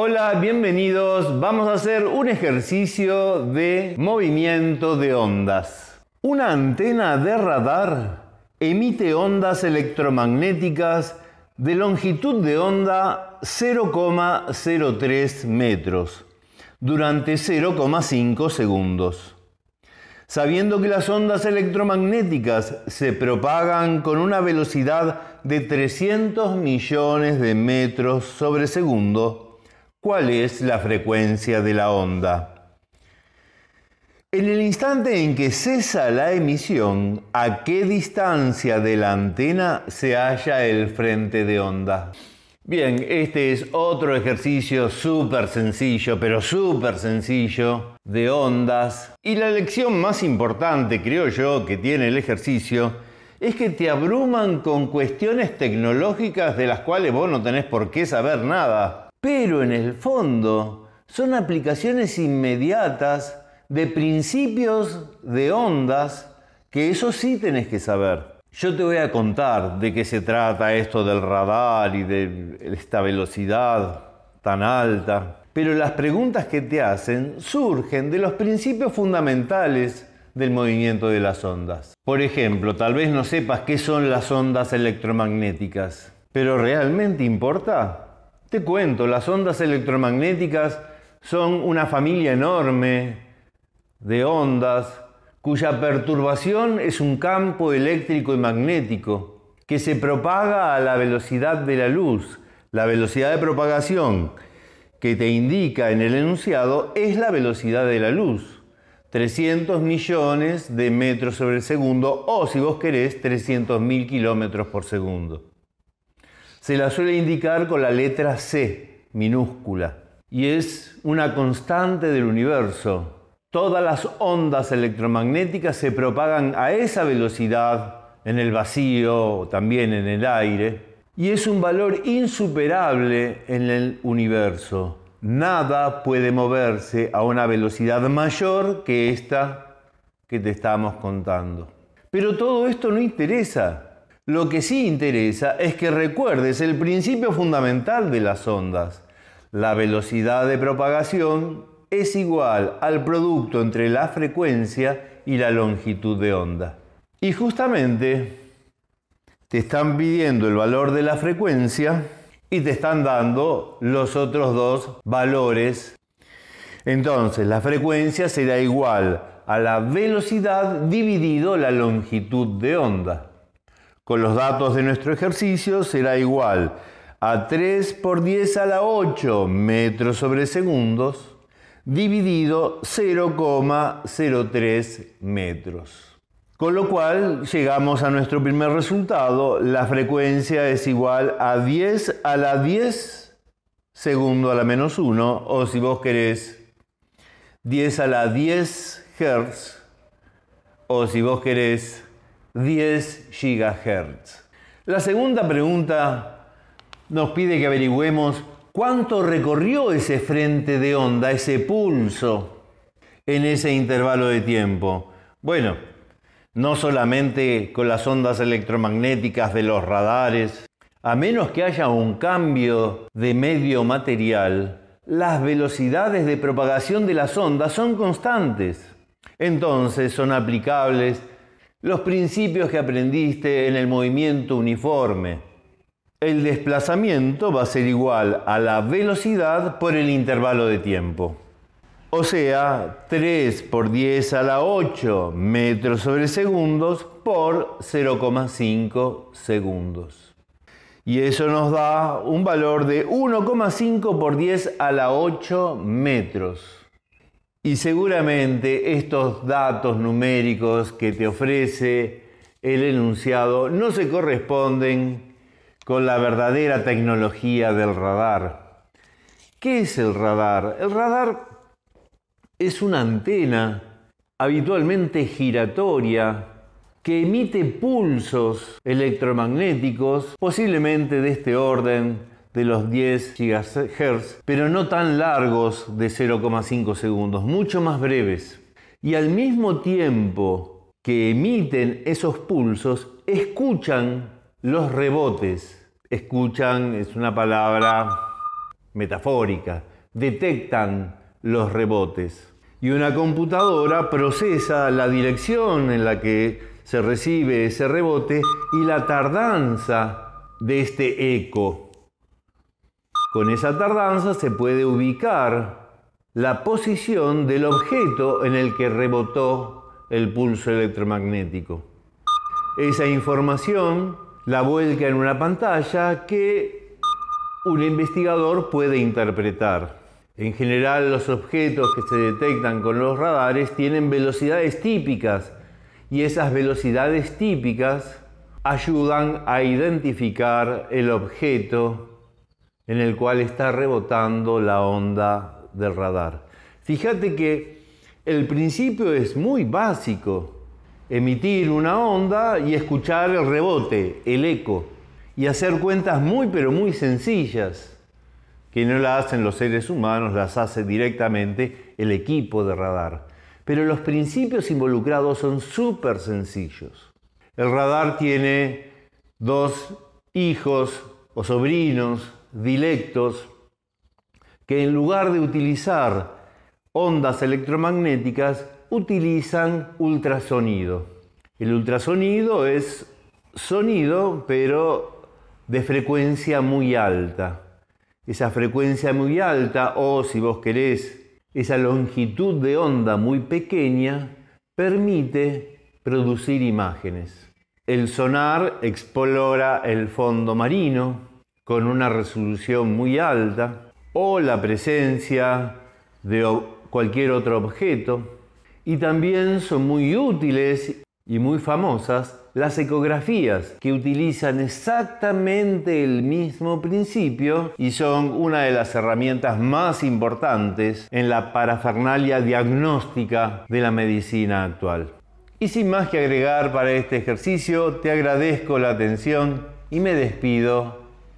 Hola, bienvenidos. Vamos a hacer un ejercicio de movimiento de ondas. Una antena de radar emite ondas electromagnéticas de longitud de onda 0,03 metros durante 0,5 segundos. Sabiendo que las ondas electromagnéticas se propagan con una velocidad de 300 millones de metros sobre segundo, cuál es la frecuencia de la onda. En el instante en que cesa la emisión, ¿a qué distancia de la antena se halla el frente de onda? Bien, este es otro ejercicio súper sencillo, pero súper sencillo, de ondas. Y la lección más importante, creo yo, que tiene el ejercicio, es que te abruman con cuestiones tecnológicas de las cuales vos no tenés por qué saber nada pero en el fondo son aplicaciones inmediatas de principios de ondas que eso sí tenés que saber. Yo te voy a contar de qué se trata esto del radar y de esta velocidad tan alta, pero las preguntas que te hacen surgen de los principios fundamentales del movimiento de las ondas. Por ejemplo, tal vez no sepas qué son las ondas electromagnéticas, pero ¿realmente importa? Te cuento, las ondas electromagnéticas son una familia enorme de ondas cuya perturbación es un campo eléctrico y magnético que se propaga a la velocidad de la luz. La velocidad de propagación que te indica en el enunciado es la velocidad de la luz. 300 millones de metros sobre el segundo o si vos querés 300 mil kilómetros por segundo. Se la suele indicar con la letra C minúscula y es una constante del universo. Todas las ondas electromagnéticas se propagan a esa velocidad en el vacío o también en el aire y es un valor insuperable en el universo. Nada puede moverse a una velocidad mayor que esta que te estamos contando. Pero todo esto no interesa lo que sí interesa es que recuerdes el principio fundamental de las ondas. La velocidad de propagación es igual al producto entre la frecuencia y la longitud de onda. Y justamente te están pidiendo el valor de la frecuencia y te están dando los otros dos valores. Entonces, la frecuencia será igual a la velocidad dividido la longitud de onda con los datos de nuestro ejercicio será igual a 3 por 10 a la 8 metros sobre segundos dividido 0,03 metros. Con lo cual llegamos a nuestro primer resultado, la frecuencia es igual a 10 a la 10 segundo a la menos 1, o si vos querés, 10 a la 10 Hz, o si vos querés, 10 GHz. La segunda pregunta nos pide que averigüemos cuánto recorrió ese frente de onda, ese pulso, en ese intervalo de tiempo. Bueno, no solamente con las ondas electromagnéticas de los radares, a menos que haya un cambio de medio material, las velocidades de propagación de las ondas son constantes. Entonces son aplicables los principios que aprendiste en el movimiento uniforme. El desplazamiento va a ser igual a la velocidad por el intervalo de tiempo. O sea, 3 por 10 a la 8 metros sobre segundos por 0,5 segundos. Y eso nos da un valor de 1,5 por 10 a la 8 metros. Y seguramente estos datos numéricos que te ofrece el enunciado no se corresponden con la verdadera tecnología del radar. ¿Qué es el radar? El radar es una antena habitualmente giratoria que emite pulsos electromagnéticos posiblemente de este orden de los 10 GHz, pero no tan largos de 0,5 segundos, mucho más breves. Y al mismo tiempo que emiten esos pulsos, escuchan los rebotes. Escuchan, es una palabra metafórica, detectan los rebotes. Y una computadora procesa la dirección en la que se recibe ese rebote y la tardanza de este eco con esa tardanza se puede ubicar la posición del objeto en el que rebotó el pulso electromagnético. Esa información la vuelca en una pantalla que un investigador puede interpretar. En general los objetos que se detectan con los radares tienen velocidades típicas y esas velocidades típicas ayudan a identificar el objeto en el cual está rebotando la onda del radar. Fíjate que el principio es muy básico. Emitir una onda y escuchar el rebote, el eco, y hacer cuentas muy pero muy sencillas, que no las hacen los seres humanos, las hace directamente el equipo de radar. Pero los principios involucrados son súper sencillos. El radar tiene dos hijos o sobrinos dilectos que en lugar de utilizar ondas electromagnéticas utilizan ultrasonido. El ultrasonido es sonido pero de frecuencia muy alta. Esa frecuencia muy alta o si vos querés esa longitud de onda muy pequeña permite producir imágenes. El sonar explora el fondo marino, con una resolución muy alta o la presencia de cualquier otro objeto. Y también son muy útiles y muy famosas las ecografías que utilizan exactamente el mismo principio y son una de las herramientas más importantes en la parafernalia diagnóstica de la medicina actual. Y sin más que agregar para este ejercicio, te agradezco la atención y me despido